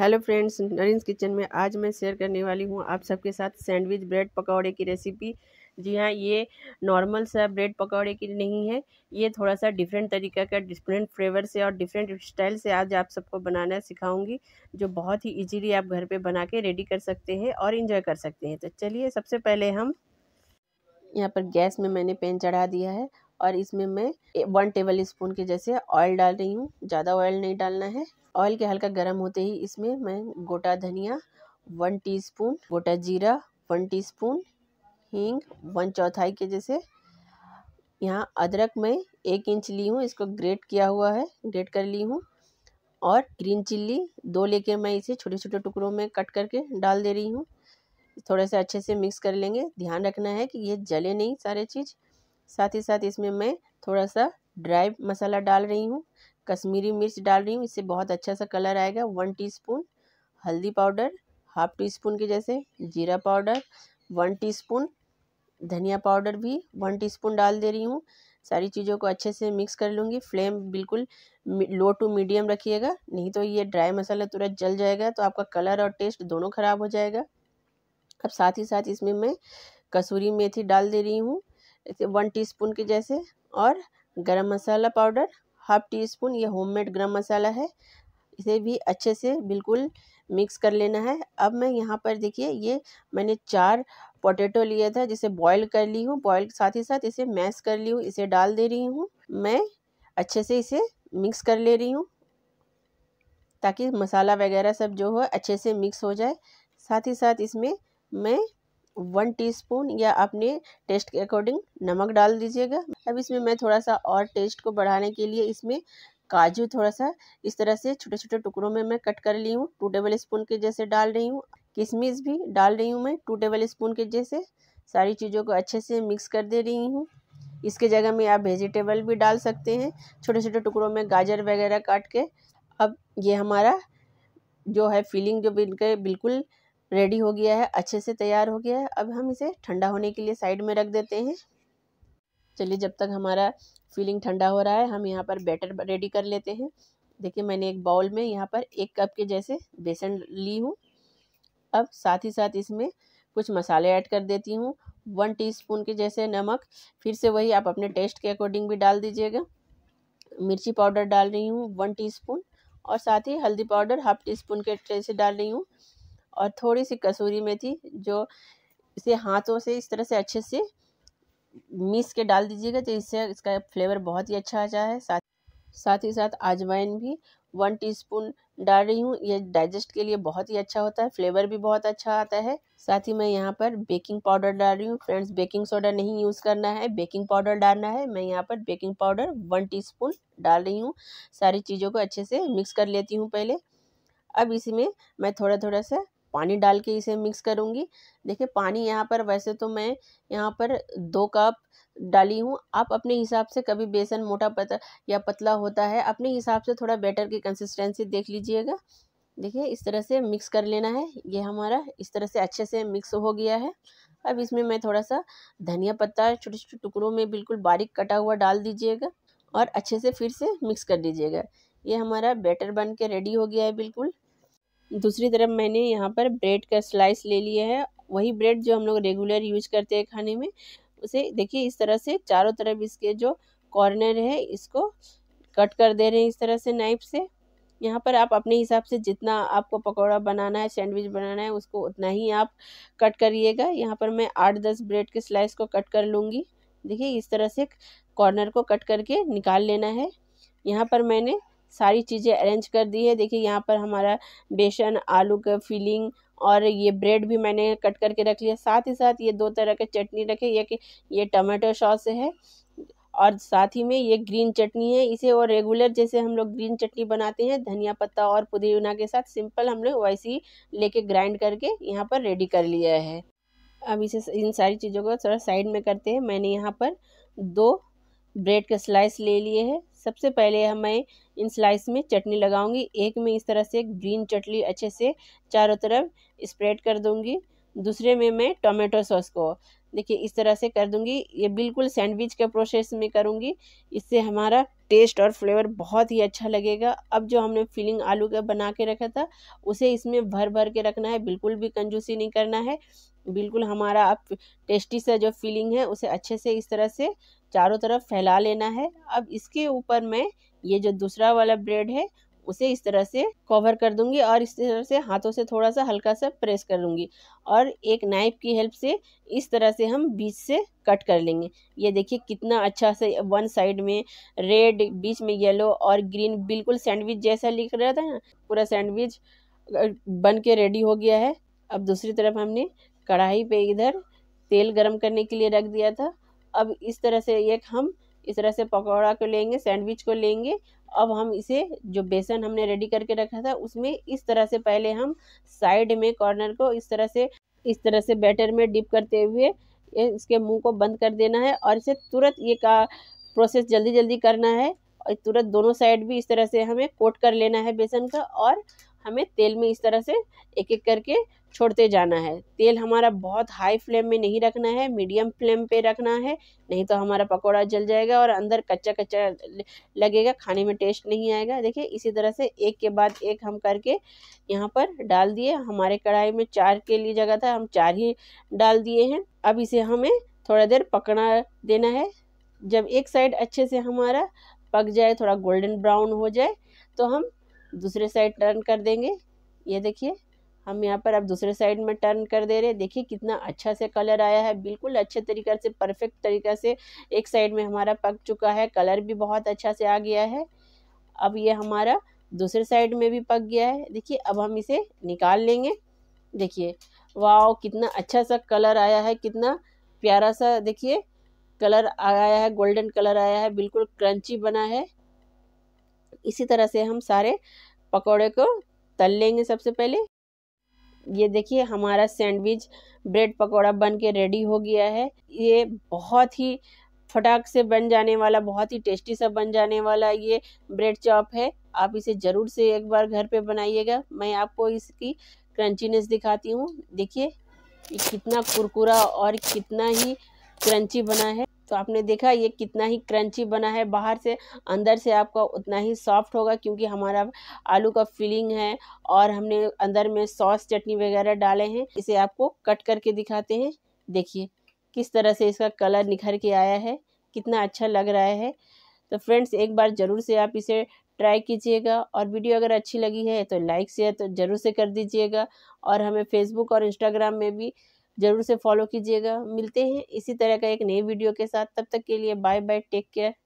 hello friends नरिंस kitchen में आज मैं शेयर करने वाली हूँ आप सबके साथ सैंडविच ब्रेड पकौड़े की रेसिपी जी हाँ ये नॉर्मल सा ब्रेड पकौड़े की नहीं है ये थोड़ा सा डिफरेंट तरीका का डिफरेंट फ्लेवर से और डिफरेंट स्टाइल से आज आप सबको बनाना सिखाऊंगी जो बहुत ही इजीली आप घर पे बना के रेडी कर सकते हैं और इन्जॉय कर सकते हैं तो चलिए सबसे पहले हम यहाँ पर गैस में मैंने पेन चढ़ा दिया है और इसमें मैं वन टेबल स्पून के जैसे ऑयल डाल रही हूँ ज़्यादा ऑयल नहीं डालना है ऑयल के हल्का गर्म होते ही इसमें मैं गोटा धनिया वन टी गोटा जीरा वन टी स्पून हींग वन चौथाई के जैसे यहाँ अदरक मैं एक इंच ली हूँ इसको ग्रेट किया हुआ है ग्रेट कर ली हूँ और ग्रीन चिल्ली दो लेके मैं इसे छोटे छोटे टुकड़ों में कट करके डाल दे रही हूँ थोड़ा सा अच्छे से मिक्स कर लेंगे ध्यान रखना है कि ये जले नहीं सारे चीज़ साथ ही साथ इसमें मैं थोड़ा सा ड्राई मसाला डाल रही हूँ कश्मीरी मिर्च डाल रही हूँ इससे बहुत अच्छा सा कलर आएगा वन टीस्पून हल्दी पाउडर हाफ टी स्पून के जैसे जीरा पाउडर वन टीस्पून धनिया पाउडर भी वन टीस्पून डाल दे रही हूँ सारी चीज़ों को अच्छे से मिक्स कर लूँगी फ्लेम बिल्कुल लो टू मीडियम रखिएगा नहीं तो ये ड्राई मसाला तुरंत जल जाएगा तो आपका कलर और टेस्ट दोनों ख़राब हो जाएगा अब साथ ही साथ इसमें मैं कसूरी मेथी डाल दे रही हूँ वन टीस्पून के जैसे और गरम मसाला पाउडर हाफ टी स्पून ये होममेड गरम मसाला है इसे भी अच्छे से बिल्कुल मिक्स कर लेना है अब मैं यहाँ पर देखिए ये मैंने चार पोटैटो लिया था जिसे बॉईल कर ली हूँ बॉईल साथ ही साथ इसे मैश कर ली हूँ इसे डाल दे रही हूँ मैं अच्छे से इसे मिक्स कर ले रही हूँ ताकि मसाला वगैरह सब जो हो अच्छे से मिक्स हो जाए साथ ही साथ इसमें मैं वन टीस्पून या अपने टेस्ट के अकॉर्डिंग नमक डाल दीजिएगा अब इसमें मैं थोड़ा सा और टेस्ट को बढ़ाने के लिए इसमें काजू थोड़ा सा इस तरह से छोटे छोटे टुकड़ों में मैं कट कर ली हूँ टू टेबल स्पून के जैसे डाल रही हूँ किशमिश भी डाल रही हूँ मैं टू टेबल स्पून के जैसे सारी चीज़ों को अच्छे से मिक्स कर दे रही हूँ इसके जगह में आप वेजिटेबल भी डाल सकते हैं छोटे छोटे टुकड़ों में गाजर वगैरह काट के अब ये हमारा जो है फीलिंग जो बिल्कुल रेडी हो गया है अच्छे से तैयार हो गया है अब हम इसे ठंडा होने के लिए साइड में रख देते हैं चलिए जब तक हमारा फीलिंग ठंडा हो रहा है हम यहाँ पर बैटर रेडी कर लेते हैं देखिए मैंने एक बाउल में यहाँ पर एक कप के जैसे बेसन ली हूँ अब साथ ही साथ इसमें कुछ मसाले ऐड कर देती हूँ वन टीस्पून के जैसे नमक फिर से वही आप अपने टेस्ट के अकॉर्डिंग भी डाल दीजिएगा मिर्ची पाउडर डाल रही हूँ वन टीस्पून और साथ ही हल्दी पाउडर हाफ टी स्पून के ट्रे से डाल रही हूँ और थोड़ी सी कसूरी मेथी जो इसे हाथों से इस तरह से अच्छे से मिस के डाल दीजिएगा तो इससे इसका फ्लेवर बहुत ही अच्छा आ जाए साथ साथ ही साथ आजवाइन भी वन टीस्पून डाल रही हूँ ये डाइजेस्ट के लिए बहुत ही अच्छा होता है फ्लेवर भी बहुत अच्छा आता है साथ ही मैं यहाँ पर बेकिंग पाउडर डाल रही हूँ फ्रेंड्स बेकिंग सोडा नहीं यूज़ करना है बेकिंग पाउडर डालना है मैं यहाँ पर बेकिंग पाउडर वन टी डाल रही हूँ सारी चीज़ों को अच्छे से मिक्स कर लेती हूँ पहले अब इसी में मैं थोड़ा थोड़ा सा पानी डाल के इसे मिक्स करूँगी देखिए पानी यहाँ पर वैसे तो मैं यहाँ पर दो कप डाली हूँ आप अपने हिसाब से कभी बेसन मोटा पता या पतला होता है अपने हिसाब से थोड़ा बैटर की कंसिस्टेंसी देख लीजिएगा देखिए इस तरह से मिक्स कर लेना है ये हमारा इस तरह से अच्छे से मिक्स हो गया है अब इसमें मैं थोड़ा सा धनिया पत्ता छोटे छोटे टुकड़ों में बिल्कुल बारीक कटा हुआ डाल दीजिएगा और अच्छे से फिर से मिक्स कर दीजिएगा ये हमारा बैटर बन के रेडी हो गया है बिल्कुल दूसरी तरफ मैंने यहाँ पर ब्रेड का स्लाइस ले लिया है वही ब्रेड जो हम लोग रेगुलर यूज करते हैं खाने में उसे देखिए इस तरह से चारों तरफ इसके जो कॉर्नर है इसको कट कर दे रहे हैं इस तरह से नाइफ से यहाँ पर आप अपने हिसाब से जितना आपको पकौड़ा बनाना है सैंडविच बनाना है उसको उतना ही आप कट करिएगा यहाँ पर मैं आठ दस ब्रेड के स्लाइस को कट कर लूँगी देखिए इस तरह से कॉर्नर को कट करके निकाल लेना है यहाँ पर मैंने सारी चीज़ें अरेंज कर दी है देखिए यहाँ पर हमारा बेसन आलू का फिलिंग और ये ब्रेड भी मैंने कट करके रख लिया साथ ही साथ ये दो तरह के चटनी रखे ये कि ये टमाटो सॉस है और साथ ही में ये ग्रीन चटनी है इसे और रेगुलर जैसे हम लोग ग्रीन चटनी बनाते हैं धनिया पत्ता और पुदीना के साथ सिंपल हमने ही लेके ग्राइंड करके यहाँ पर रेडी कर लिया है अब इसे इन सारी चीज़ों को थोड़ा साइड में करते हैं मैंने यहाँ पर दो ब्रेड का स्लाइस ले लिए हैं सबसे पहले हमें इन स्लाइस में चटनी लगाऊंगी एक में इस तरह से ग्रीन चटनी अच्छे से चारों तरफ स्प्रेड कर दूंगी दूसरे में मैं टोमेटो सॉस को देखिए इस तरह से कर दूंगी ये बिल्कुल सैंडविच के प्रोसेस में करूँगी इससे हमारा टेस्ट और फ्लेवर बहुत ही अच्छा लगेगा अब जो हमने फिलिंग आलू का बना के रखा था उसे इसमें भर भर के रखना है बिल्कुल भी कंजूसी नहीं करना है बिल्कुल हमारा अब टेस्टी सा जो फीलिंग है उसे अच्छे से इस तरह से चारों तरफ फैला लेना है अब इसके ऊपर मैं ये जो दूसरा वाला ब्रेड है उसे इस तरह से कवर कर दूंगी और इस तरह से हाथों से थोड़ा सा हल्का सा प्रेस कर लूँगी और एक नाइफ की हेल्प से इस तरह से हम बीच से कट कर लेंगे ये देखिए कितना अच्छा से वन साइड में रेड बीच में येलो और ग्रीन बिल्कुल सैंडविच जैसा लिख रहा था ना पूरा सैंडविच बन के रेडी हो गया है अब दूसरी तरफ हमने कढ़ाई पे इधर तेल गरम करने के लिए रख दिया था अब इस तरह से एक हम इस तरह से पकौड़ा को लेंगे सैंडविच को लेंगे अब हम इसे जो बेसन हमने रेडी करके रखा था उसमें इस तरह से पहले हम साइड में कॉर्नर को इस तरह से इस तरह से बैटर में डिप करते हुए इसके मुंह को बंद कर देना है और इसे तुरंत ये का प्रोसेस जल्दी जल्दी करना है और तुरंत दोनों साइड भी इस तरह से हमें कोट कर लेना है बेसन का और हमें तेल में इस तरह से एक एक करके छोड़ते जाना है तेल हमारा बहुत हाई फ्लेम में नहीं रखना है मीडियम फ्लेम पे रखना है नहीं तो हमारा पकौड़ा जल जाएगा और अंदर कच्चा कच्चा लगेगा खाने में टेस्ट नहीं आएगा देखिए इसी तरह से एक के बाद एक हम करके यहाँ पर डाल दिए हमारे कढ़ाई में चार के लिए जगह था हम चार ही डाल दिए हैं अब इसे हमें थोड़ा देर पकड़ा देना है जब एक साइड अच्छे से हमारा पक जाए थोड़ा गोल्डन ब्राउन हो जाए तो हम दूसरे साइड टर्न कर देंगे ये देखिए हम यहाँ पर अब दूसरे साइड में टर्न कर दे रहे हैं देखिए कितना अच्छा से कलर आया है बिल्कुल अच्छे तरीक़े से परफेक्ट तरीक़े से एक साइड में हमारा पक चुका है कलर भी बहुत अच्छा से आ गया है अब ये हमारा दूसरे साइड में भी पक गया है देखिए अब हम इसे निकाल लेंगे देखिए वाह कितना अच्छा सा कलर आया है कितना प्यारा सा देखिए कलर आया है गोल्डन कलर आया है बिल्कुल क्रंची बना है इसी तरह से हम सारे पकौड़े को तल लेंगे सबसे पहले ये देखिए हमारा सैंडविच ब्रेड पकौड़ा बन के रेडी हो गया है ये बहुत ही फटाक से बन जाने वाला बहुत ही टेस्टी सा बन जाने वाला ये ब्रेड चॉप है आप इसे ज़रूर से एक बार घर पे बनाइएगा मैं आपको इसकी क्रंचीनेस दिखाती हूँ देखिए कितना कुरकुरा और कितना ही क्रंची बना है तो आपने देखा ये कितना ही क्रंची बना है बाहर से अंदर से आपका उतना ही सॉफ्ट होगा क्योंकि हमारा आलू का फिलिंग है और हमने अंदर में सॉस चटनी वगैरह डाले हैं इसे आपको कट करके दिखाते हैं देखिए किस तरह से इसका कलर निखर के आया है कितना अच्छा लग रहा है तो फ्रेंड्स एक बार ज़रूर से आप इसे ट्राई कीजिएगा और वीडियो अगर अच्छी लगी है तो लाइक शेयर तो ज़रूर से कर दीजिएगा और हमें फेसबुक और इंस्टाग्राम में भी ज़रूर से फॉलो कीजिएगा मिलते हैं इसी तरह का एक नई वीडियो के साथ तब तक के लिए बाय बाय टेक केयर